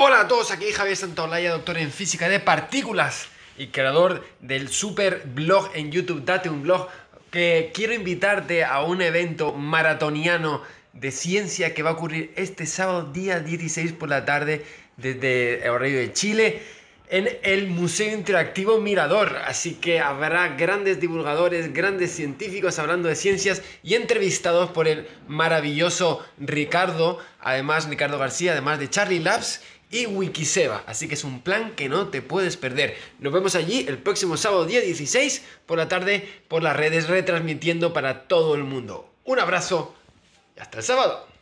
Hola a todos, aquí Javier Santaolalla, doctor en física de partículas y creador del super blog en YouTube Date un blog que quiero invitarte a un evento maratoniano de ciencia que va a ocurrir este sábado día 16 por la tarde desde el horario de Chile en el Museo Interactivo Mirador. Así que habrá grandes divulgadores, grandes científicos hablando de ciencias y entrevistados por el maravilloso Ricardo, además Ricardo García, además de Charlie Labs y Wikiseba. Así que es un plan que no te puedes perder. Nos vemos allí el próximo sábado día 16 por la tarde por las redes retransmitiendo para todo el mundo. Un abrazo y hasta el sábado.